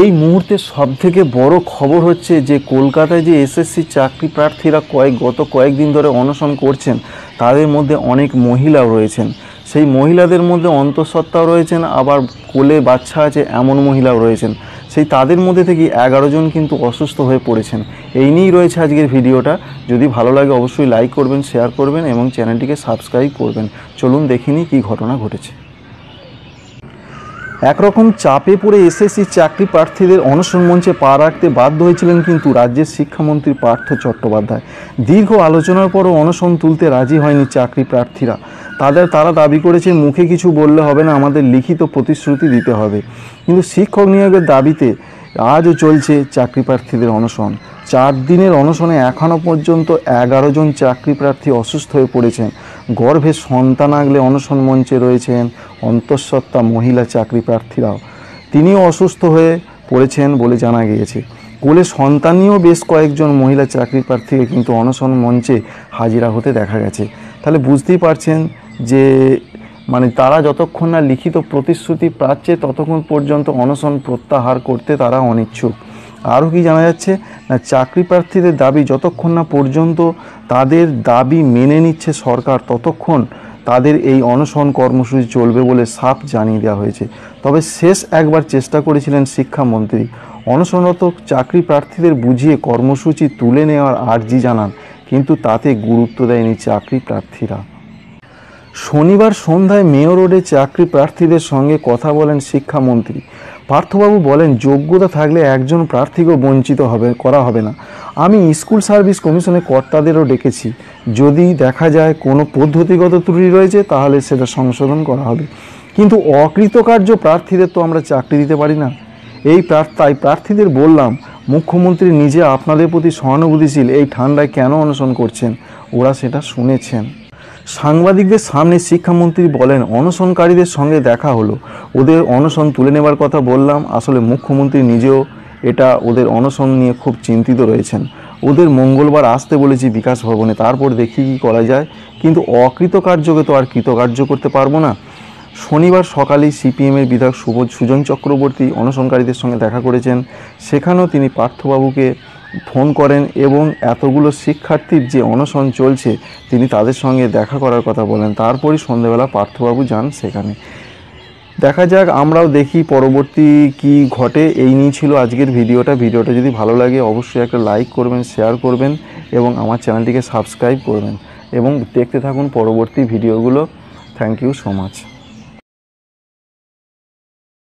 এই মুহূর্তে সবথেকে বড় খবর হচ্ছে যে কলকাতায় যে এসএসসি চাকরি প্রার্থীরা কয়েক গত কয়েকদিন ধরে অনশন করছেন তাদের মধ্যে অনেক মহিলাও রয়েছেন সেই মহিলাদের মধ্যে অন্তঃসত্ত্বাও রয়েছেন আবার কোলে বাচ্চা আছে এমন মহিলাও রয়েছেন সেই তাদের মধ্যে থেকে এগারো জন কিন্তু অসুস্থ হয়ে পড়েছেন এই নিয়েই রয়েছে আজকের ভিডিওটা যদি ভালো লাগে অবশ্যই লাইক করবেন শেয়ার করবেন এবং চ্যানেলটিকে সাবস্ক্রাইব করবেন চলুন দেখিনি কি ঘটনা ঘটেছে একরকম চাপে পড়ে এসএসসি চাকরি প্রার্থীদের অনশন মঞ্চে পা রাখতে বাধ্য হয়েছিলেন কিন্তু রাজ্যের শিক্ষামন্ত্রী পার্থ চট্টোপাধ্যায় দীর্ঘ আলোচনার পরও অনশন তুলতে রাজি হয়নি চাকরি প্রার্থীরা তাদের তারা দাবি করেছে মুখে কিছু বললে হবে না আমাদের লিখিত প্রতিশ্রুতি দিতে হবে কিন্তু শিক্ষক নিয়োগের দাবিতে আজও চলছে চাকরি প্রার্থীদের অনশন চার দিনের অনশনে এখনও পর্যন্ত এগারো জন চাকরি প্রার্থী অসুস্থ হয়ে পড়েছেন গর্ভে সন্তান আগলে অনশন মঞ্চে রয়েছেন অন্তঃসত্ত্বা মহিলা চাকরি প্রার্থীরাও তিনিও অসুস্থ হয়ে পড়েছেন বলে জানা গিয়েছে কোলে সন্তান নিয়েও বেশ কয়েকজন মহিলা চাকরি প্রার্থীকে কিন্তু অনশন মঞ্চে হাজিরা হতে দেখা গেছে তাহলে বুঝতেই পারছেন যে মানে তারা যতক্ষণ না লিখিত প্রতিশ্রুতি পাচ্ছে ততক্ষণ পর্যন্ত অনশন প্রত্যাহার করতে তারা অনিচ্ছুক আরও কি জানা যাচ্ছে চাকরি প্রার্থীদের দাবি যতক্ষণ না পর্যন্ত তাদের দাবি মেনে নিচ্ছে সরকার ততক্ষণ তাদের এই অনশন কর্মসূচি চলবে বলে সাফ জানিয়ে দেওয়া হয়েছে তবে শেষ একবার চেষ্টা করেছিলেন শিক্ষামন্ত্রী অনশনরত চাকরি প্রার্থীদের বুঝিয়ে কর্মসূচি তুলে নেওয়ার আর্জি জানান কিন্তু তাতে গুরুত্ব দেয়নি চাকরি প্রার্থীরা শনিবার সন্ধ্যায় মেয়র রোডে চাকরি প্রার্থীদের সঙ্গে কথা বলেন শিক্ষামন্ত্রী পার্থবাবু বলেন যোগ্যতা থাকলে একজন প্রার্থীকেও বঞ্চিত হবে করা হবে না আমি স্কুল সার্ভিস কমিশনের কর্তাদেরও ডেকেছি যদি দেখা যায় কোনো পদ্ধতিগত ত্রুটি রয়েছে তাহলে সেটা সংশোধন করা হবে কিন্তু অকৃতকার্য প্রার্থীদের তো আমরা চাকরি দিতে পারি না এই তাই প্রার্থীদের বললাম মুখ্যমন্ত্রী নিজে আপনাদের প্রতি সহানুভূতিশীল এই ঠান্ডায় কেন অনশন করছেন ওরা সেটা শুনেছেন সাংবাদিকদের সামনে শিক্ষামন্ত্রী বলেন অনশনকারীদের সঙ্গে দেখা হলো ওদের অনশন তুলে নেবার কথা বললাম আসলে মুখ্যমন্ত্রী নিজেও এটা ওদের অনশন নিয়ে খুব চিন্তিত রয়েছেন ওদের মঙ্গলবার আসতে বলেছি বিকাশ ভবনে তারপর দেখি কী করা যায় কিন্তু অকৃতকার্যকে তো আর কৃতকার্য করতে পারবো না শনিবার সকালেই সিপিএমের বিধায়ক সুবোধ সুজন চক্রবর্তী অনশনকারীদের সঙ্গে দেখা করেছেন সেখানেও তিনি পার্থবাবুকে ফোন করেন এবং এতগুলো শিক্ষার্থীর যে অনশন চলছে তিনি তাদের সঙ্গে দেখা করার কথা বলেন তারপরই সন্ধেবেলা পার্থবাবু যান সেখানে দেখা যাক আমরাও দেখি পরবর্তী কি ঘটে এই নিয়ে ছিল আজকের ভিডিওটা ভিডিওটা যদি ভালো লাগে অবশ্যই একটা লাইক করবেন শেয়ার করবেন এবং আমার চ্যানেলটিকে সাবস্ক্রাইব করবেন এবং দেখতে থাকুন পরবর্তী ভিডিওগুলো থ্যাংক ইউ সো মাচ